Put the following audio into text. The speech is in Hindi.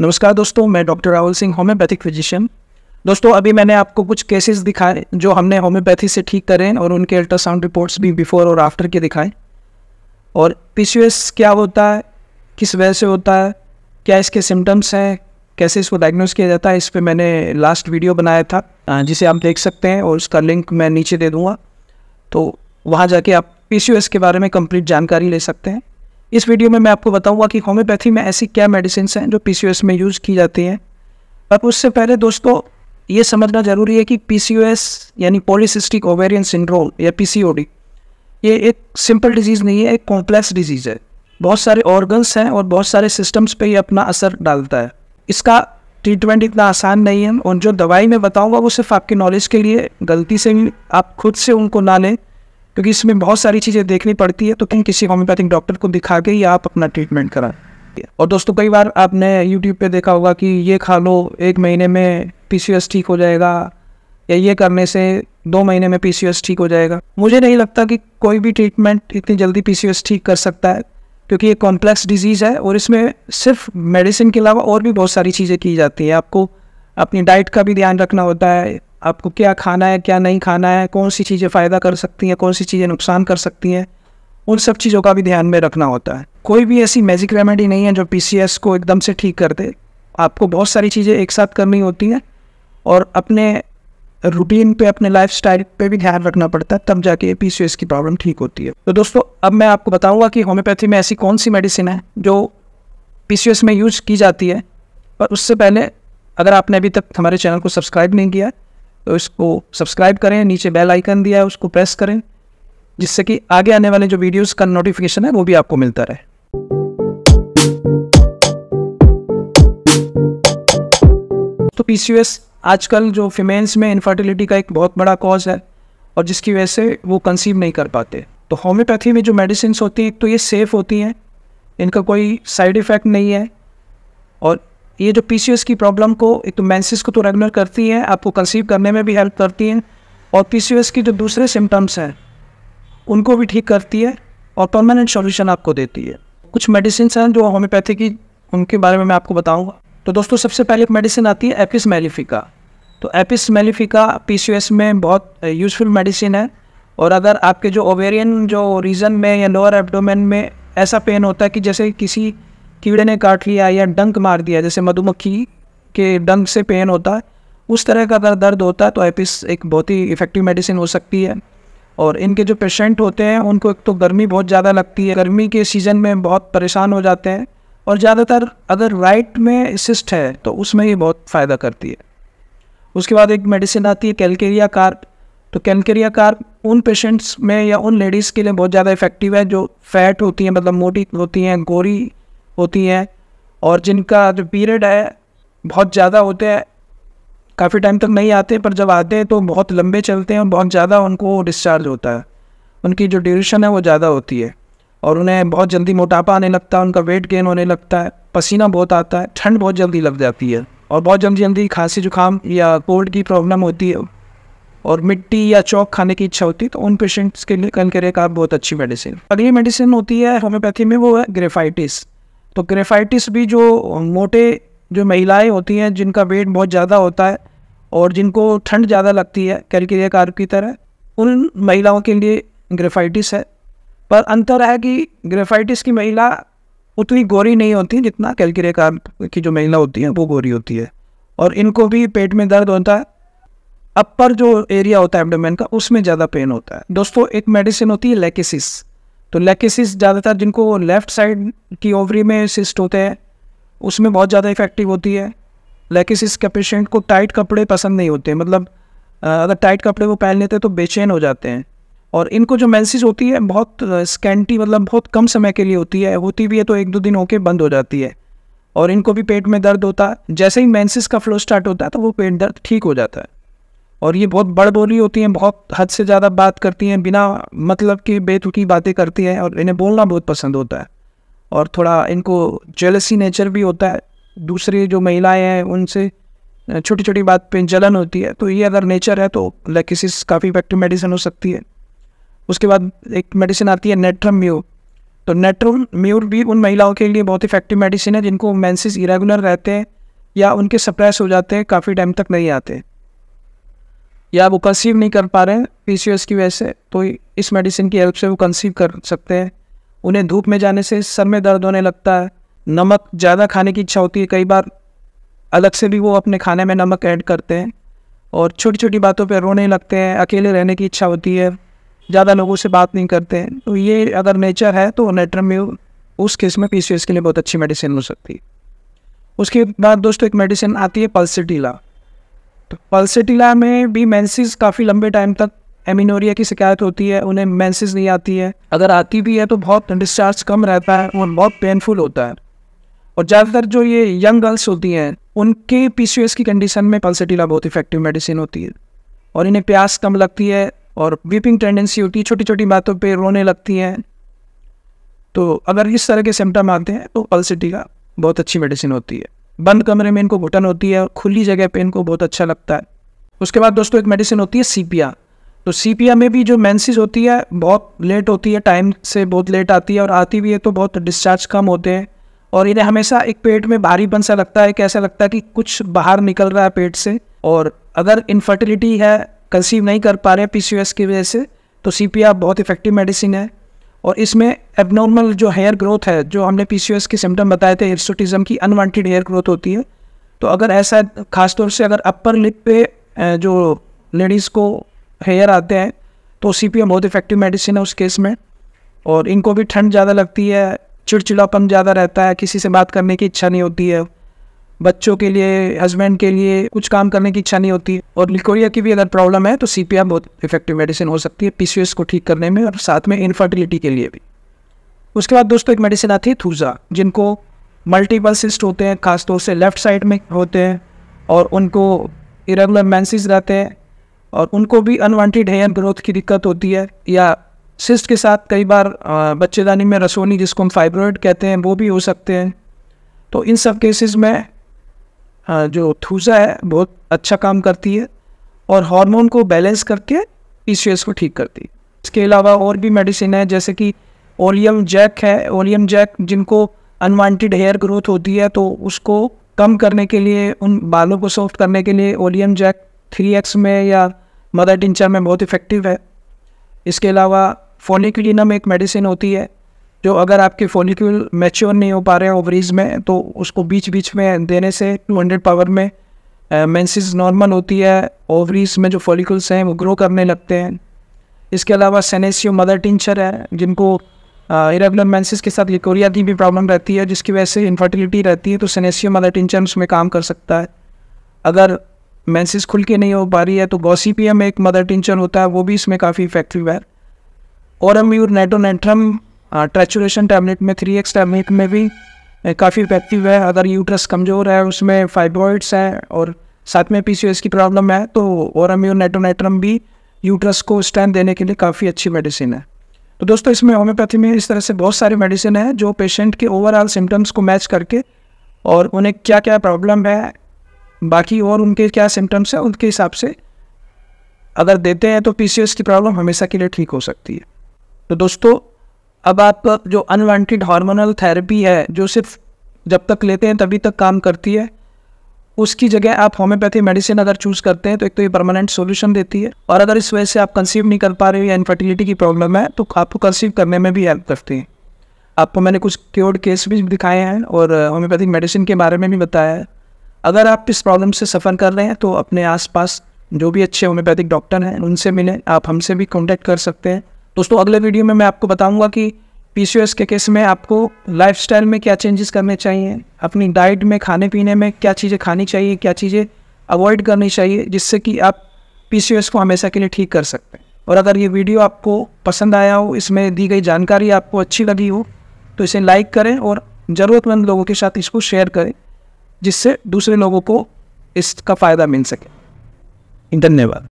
नमस्कार दोस्तों मैं doctor Rahul Singh homeopathic physician दोस्तों अभी मैंने आपको कुछ केसेस दिखाए जो हमने होम्योपैथी से ठीक करें और उनके अल्ट्रासाउंड रिपोर्ट्स भी बिफोर और आफ्टर के दिखाए और पी क्या होता है किस वजह से होता है क्या इसके सिम्टम्स हैं कैसे इसको डायग्नोस किया जाता है इस पर मैंने लास्ट वीडियो बनाया था जिसे आप देख सकते हैं और उसका लिंक मैं नीचे दे दूँगा तो वहाँ जाके आप पी के बारे में कम्प्लीट जानकारी ले सकते हैं इस वीडियो में मैं आपको बताऊंगा कि होम्योपैथी में ऐसी क्या मेडिसिन हैं जो पी में यूज़ की जाती हैं अब उससे पहले दोस्तों ये समझना ज़रूरी है कि पी यानी पोलिसिस्टिक ओवेरियन सिंड्रोम या पी ये एक सिंपल डिजीज़ नहीं है एक कॉम्प्लेक्स डिजीज़ है बहुत सारे ऑर्गन्स हैं और बहुत सारे सिस्टम्स पे ये अपना असर डालता है इसका ट्रीटमेंट इतना आसान नहीं है और जो दवाई मैं बताऊंगा वो सिर्फ आपके नॉलेज के लिए गलती से भी आप खुद से उनको ना लें क्योंकि इसमें बहुत सारी चीज़ें देखनी पड़ती है तो कहीं किसी होम्योपैथिक डॉक्टर को दिखा के ही आप अपना ट्रीटमेंट कराएं और दोस्तों कई बार आपने यूट्यूब पे देखा होगा कि ये खा लो एक महीने में पी ठीक हो जाएगा या ये करने से दो महीने में पी ठीक हो जाएगा मुझे नहीं लगता कि कोई भी ट्रीटमेंट इतनी जल्दी पी ठीक कर सकता है क्योंकि ये कॉम्प्लेक्स डिजीज़ है और इसमें सिर्फ मेडिसिन के अलावा और भी बहुत सारी चीज़ें की जाती है आपको अपनी डाइट का भी ध्यान रखना होता है आपको क्या खाना है क्या नहीं खाना है कौन सी चीज़ें फ़ायदा कर सकती हैं कौन सी चीज़ें नुकसान कर सकती हैं उन सब चीज़ों का भी ध्यान में रखना होता है कोई भी ऐसी मैजिक रेमेडी नहीं है जो पी को एकदम से ठीक कर दे आपको बहुत सारी चीज़ें एक साथ करनी होती हैं और अपने रूटीन पे अपने लाइफ स्टाइल पर भी ध्यान रखना पड़ता है तब जाके पी की प्रॉब्लम ठीक होती है तो दोस्तों अब मैं आपको बताऊँगा कि होम्योपैथी में ऐसी कौन सी मेडिसिन है जो पी में यूज की जाती है पर उससे पहले अगर आपने अभी तक हमारे चैनल को सब्सक्राइब नहीं किया तो इसको सब्सक्राइब करें नीचे बेल आइकन दिया है उसको प्रेस करें जिससे कि आगे आने वाले जो वीडियोस का नोटिफिकेशन है वो भी आपको मिलता रहे तो पीसीओएस आजकल जो फीमेल्स में इनफर्टिलिटी का एक बहुत बड़ा कॉज है और जिसकी वजह से वो कंसीव नहीं कर पाते तो होम्योपैथी में जो मेडिसिन होती हैं तो ये सेफ़ होती हैं इनका कोई साइड इफ़ेक्ट नहीं है और ये जो पी की प्रॉब्लम को एक तो मैंसिस को तो रेगुलर करती है आपको कंसीव करने में भी हेल्प करती है और पी की जो दूसरे सिम्टम्स हैं उनको भी ठीक करती है और परमानेंट सॉल्यूशन आपको देती है कुछ मेडिसिन हैं जो होम्योपैथी की उनके बारे में मैं आपको बताऊंगा तो दोस्तों सबसे पहले एक मेडिसिन आती है एपिस मेलिफिका तो एपिस मेलिफिका पी में बहुत यूज़फुल मेडिसिन है और अगर आपके जो ओवेरियन जो रीजन में या लोअर एब्डोमेन में ऐसा पेन होता है कि जैसे किसी कीड़े ने काट लिया या डंक मार दिया जैसे मधुमक्खी के डंक से पेन होता है उस तरह का अगर दर्द होता है तो एपिस एक बहुत ही इफ़ेक्टिव मेडिसिन हो सकती है और इनके जो पेशेंट होते हैं उनको एक तो गर्मी बहुत ज़्यादा लगती है गर्मी के सीज़न में बहुत परेशान हो जाते हैं और ज़्यादातर अगर राइट में सिस्ट है तो उसमें ये बहुत फ़ायदा करती है उसके बाद एक मेडिसिन आती है कैलकेरिया कार्प तो कैलकेरिया कार्प उन पेशेंट्स में या उन लेडीज़ के लिए बहुत ज़्यादा इफेक्टिव है जो फैट होती हैं मतलब मोटी होती हैं गोरी होती हैं और जिनका जो पीरियड है बहुत ज़्यादा होते हैं काफ़ी टाइम तक नहीं आते पर जब आते हैं तो बहुत लंबे चलते हैं और बहुत ज़्यादा उनको डिस्चार्ज होता है उनकी जो ड्यूरेशन है वो ज़्यादा होती है और उन्हें बहुत जल्दी मोटापा आने लगता है उनका वेट गेन होने लगता है पसीना बहुत आता है ठंड बहुत जल्दी लग जाती है और बहुत जल्दी जल्दी खांसी जुकाम या कोल्ड की प्रॉब्लम होती है और मिट्टी या चौक खाने की इच्छा होती है तो उन पेशेंट्स के लिए कल करेगा आप बहुत अच्छी मेडिसिन अगली मेडिसिन होती है होम्योपैथी में वो है ग्रेफाइटिस तो ग्रेफाइटिस भी जो मोटे जो महिलाएं होती हैं जिनका वेट बहुत ज़्यादा होता है और जिनको ठंड ज़्यादा लगती है कैलकेरिया कार की तरह उन महिलाओं के लिए ग्रेफाइटिस है पर अंतर है कि ग्रेफाइटिस की महिला उतनी गोरी नहीं होती जितना कैलकेरिया कार की जो महिला होती है वो गोरी होती है और इनको भी पेट में दर्द होता है अपर जो एरिया होता है एबडोमेन का उसमें ज़्यादा पेन होता है दोस्तों एक मेडिसिन होती है लेकेसिस तो लेकेसिस ज़्यादातर जिनको लेफ्ट साइड की ओवरी में सिस्ट होते हैं उसमें बहुत ज़्यादा इफेक्टिव होती है लेकेसिस के पेशेंट को टाइट कपड़े पसंद नहीं होते मतलब अगर टाइट कपड़े वो पहन लेते हैं तो बेचैन हो जाते हैं और इनको जो मेंसिस होती है बहुत स्कैंटी मतलब बहुत कम समय के लिए होती है होती भी है तो एक दो दिन होके बंद हो जाती है और इनको भी पेट में दर्द होता है जैसे ही मेंसिस का फ्लो स्टार्ट होता है तो वो पेट दर्द ठीक हो जाता है और ये बहुत बड़बोली होती हैं बहुत हद से ज़्यादा बात करती हैं बिना मतलब के बेतुकी बातें करती हैं और इन्हें बोलना बहुत पसंद होता है और थोड़ा इनको जेलसी नेचर भी होता है दूसरी जो महिलाएं हैं उनसे छोटी छोटी बात पे जलन होती है तो ये अगर नेचर है तो लैकिसिस काफ़ी इफेक्टिव मेडिसिन हो सकती है उसके बाद एक मेडिसिन आती है नेट्रम म्यूर तो नेट्रम म्यूर भी उन महिलाओं के लिए बहुत इफेक्टिव मेडिसिन है जिनको मैंसिस इरेगुलर रहते हैं या उनके सप्रेस हो जाते हैं काफ़ी टाइम तक नहीं आते हैं या वो कंसीव नहीं कर पा रहे हैं पी की वजह से तो इस मेडिसिन की हेल्प से वो कंसीव कर सकते हैं उन्हें धूप में जाने से सर में दर्द होने लगता है नमक ज़्यादा खाने की इच्छा होती है कई बार अलग से भी वो अपने खाने में नमक ऐड करते हैं और छोटी छोटी बातों पर रोने लगते हैं अकेले रहने की इच्छा होती है ज़्यादा लोगों से बात नहीं करते हैं तो ये अगर नेचर है तो नेट्रम्यू उस केस में पी के लिए बहुत अच्छी मेडिसिन हो सकती है उसके बाद दोस्तों एक मेडिसिन आती है पल्सिटीला पल्सेटिला में भी मैंसिस काफ़ी लंबे टाइम तक एमिनोरिया की शिकायत होती है उन्हें मैंसिस नहीं आती है अगर आती भी है तो बहुत डिस्चार्ज कम रहता है और बहुत पेनफुल होता है और ज़्यादातर जो ये यंग गर्ल्स होती हैं उनके पी की कंडीशन में पल्सेटिला बहुत इफेक्टिव मेडिसिन होती है और इन्हें प्यास कम लगती है और वीपिंग टेंडेंसी होती है छोटी छोटी बातों पर रोने लगती हैं तो अगर इस तरह के सिम्टम आते हैं तो पल्सिटी का बहुत अच्छी मेडिसिन होती है बंद कमरे में इनको घुटन होती है और खुली जगह पे इनको बहुत अच्छा लगता है उसके बाद दोस्तों एक मेडिसिन होती है सीपिया तो सीपिया में भी जो मैंसिस होती है बहुत लेट होती है टाइम से बहुत लेट आती है और आती भी है तो बहुत डिस्चार्ज कम होते हैं और इन्हें हमेशा एक पेट में भारीपन सा लगता है कि ऐसा लगता है कि कुछ बाहर निकल रहा है पेट से और अगर इनफर्टिलिटी है कंसीव नहीं कर पा रहे पी की वजह से तो सी बहुत इफ़ेक्टिव मेडिसिन है और इसमें एबनॉर्मल जो हेयर ग्रोथ है जो हमने पी के सिम्टम बताए थे हिरसोटिज़म की अनवांटेड हेयर ग्रोथ होती है तो अगर ऐसा खासतौर से अगर अपर लिप पे जो लेडीज़ को हेयर आते हैं तो सी पी बहुत इफेक्टिव मेडिसिन है उस केस में और इनको भी ठंड ज़्यादा लगती है चिड़चिड़ापन ज़्यादा रहता है किसी से बात करने की इच्छा नहीं होती है बच्चों के लिए हस्बैंड के लिए कुछ काम करने की इच्छा नहीं होती और लिकोरिया की भी अगर प्रॉब्लम है तो सी बहुत इफेक्टिव मेडिसिन हो सकती है पी को ठीक करने में और साथ में इनफर्टिलिटी के लिए भी उसके बाद दोस्तों एक मेडिसिन आती है थूजा जिनको मल्टीपल सिस्ट होते हैं खासतौर से लेफ्ट साइड में होते हैं और उनको इरेगुलर मैंसिस रहते हैं और उनको भी अनवांटेड हेयर ग्रोथ की दिक्कत होती है या सिस्ट के साथ कई बार बच्चेदानी में रसोनी जिसको हम फाइब्रॉइड कहते हैं वो भी हो सकते हैं तो इन सब केसेस में हाँ, जो थूसा है बहुत अच्छा काम करती है और हार्मोन को बैलेंस करके पी को ठीक करती है इसके अलावा और भी मेडिसिन है जैसे कि ओलियम जैक है ओलियम जैक जिनको अनवांटेड हेयर ग्रोथ होती है तो उसको कम करने के लिए उन बालों को सॉफ्ट करने के लिए ओलियम जैक थ्री एक्स में या मदर टिंचर में बहुत इफ़ेक्टिव है इसके अलावा फोनिक्लिनम एक मेडिसिन होती है जो तो अगर आपके फोलिक्यूल मैच्योर नहीं हो पा रहे हैं ओवरीज में तो उसको बीच बीच में देने से 200 पावर में मेंसिस नॉर्मल होती है ओवरीज में जो फॉलिकल्स हैं वो ग्रो करने लगते हैं इसके अलावा सेनेसियो मदर टिंचर है जिनको इरेगुलर मेंसिस के साथ लिकोरिया की भी प्रॉब्लम रहती है जिसकी वजह से इन्फर्टिलिटी रहती है तो सेनेसियो मदर टिंचर उसमें काम कर सकता है अगर मैंसिस खुल के नहीं हो पा रही है तो में एक मदर टिंचर होता है वो भी इसमें काफ़ी इफेक्टिव है और यूर नेटोनेट्रम ट्रेचुरेशन टैबलेट में थ्री एक्स टैबलेट में भी काफ़ी इफेक्टिव है अगर यूट्रस कमज़ोर है उसमें फाइब्रॉइड्स हैं और साथ में पी की प्रॉब्लम है तो और नेटोनेट्रम भी यूट्रस को स्टैंड देने के लिए काफ़ी अच्छी मेडिसिन है तो दोस्तों इसमें होम्योपैथी में इस तरह से बहुत सारी मेडिसिन है जो पेशेंट के ओवरऑल सिम्टम्स को मैच करके और उन्हें क्या क्या प्रॉब्लम है बाकी और उनके क्या सिम्टम्स हैं उनके हिसाब से अगर देते हैं तो पी की प्रॉब्लम हमेशा के लिए ठीक हो सकती है तो दोस्तों अब आप जो अनवांटेड हार्मोनल थेरेपी है जो सिर्फ जब तक लेते हैं तभी तक काम करती है उसकी जगह आप होम्योपैथी मेडिसिन अगर चूज़ करते हैं तो एक तो ये परमानेंट सोल्यूशन देती है और अगर इस वजह से आप कंसीव नहीं कर पा रहे हो या इनफर्टिलिटी की प्रॉब्लम है तो आपको कंसीव करने में भी हेल्प करती है आपको मैंने कुछ क्योर्ड केस भी दिखाए हैं और होम्योपैथिक मेडिसिन के बारे में भी बताया है अगर आप इस प्रॉब्लम से सफ़र कर रहे हैं तो अपने आसपास जो भी अच्छे होम्योपैथिक डॉक्टर हैं उनसे मिलें आप हमसे भी कॉन्टैक्ट कर सकते हैं दोस्तों अगले वीडियो में मैं आपको बताऊंगा कि पी के केस में आपको लाइफस्टाइल में क्या चेंजेस करने चाहिए अपनी डाइट में खाने पीने में क्या चीज़ें खानी चाहिए क्या चीज़ें अवॉइड करनी चाहिए जिससे कि आप पी को हमेशा के लिए ठीक कर सकते हैं और अगर ये वीडियो आपको पसंद आया हो इसमें दी गई जानकारी आपको अच्छी लगी हो तो इसे लाइक करें और ज़रूरतमंद लोगों के साथ इसको शेयर करें जिससे दूसरे लोगों को इसका फ़ायदा मिल सके धन्यवाद